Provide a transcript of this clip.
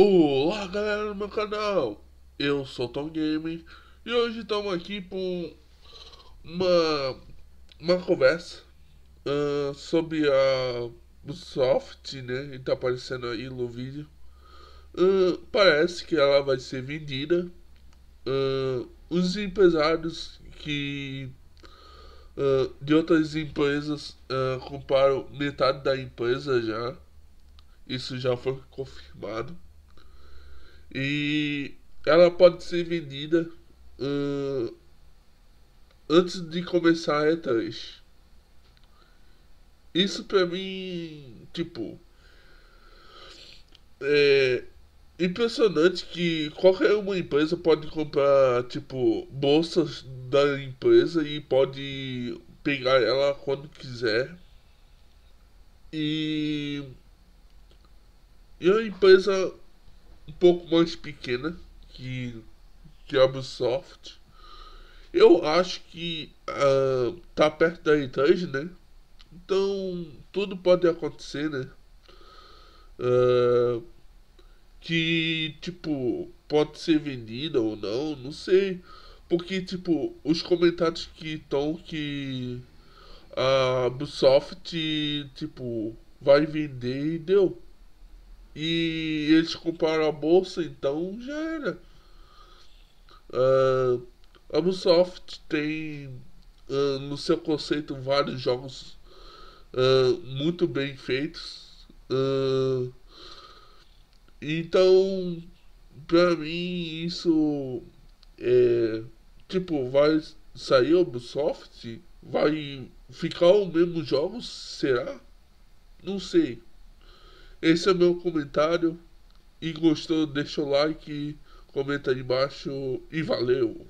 Olá galera do meu canal, eu sou o Tom Gaming e hoje estamos aqui com uma, uma conversa uh, sobre a Ubisoft, né, e tá aparecendo aí no vídeo. Uh, parece que ela vai ser vendida. Uh, os empresários que Uh, de outras empresas uh, compraram metade da empresa já. Isso já foi confirmado. E ela pode ser vendida uh, antes de começar a E3. Isso pra mim, tipo. É impressionante que qualquer uma empresa pode comprar, tipo, bolsas da empresa e pode pegar ela quando quiser. E. E a empresa um pouco mais pequena que, que a Ubisoft. Eu acho que uh, tá perto da E3, né? Então tudo pode acontecer, né? Uh, que tipo pode ser vendida ou não, não sei. Porque, tipo, os comentários que estão que a Ubisoft, tipo, vai vender e deu. E eles compraram a bolsa, então já era. Uh, ah, a Ubisoft tem uh, no seu conceito vários jogos uh, muito bem feitos. então, pra mim, isso é. Tipo, vai sair a Ubisoft? Vai ficar o mesmo jogo? Será? Não sei. Esse é o meu comentário. E gostou, deixa o like, comenta aí embaixo e valeu!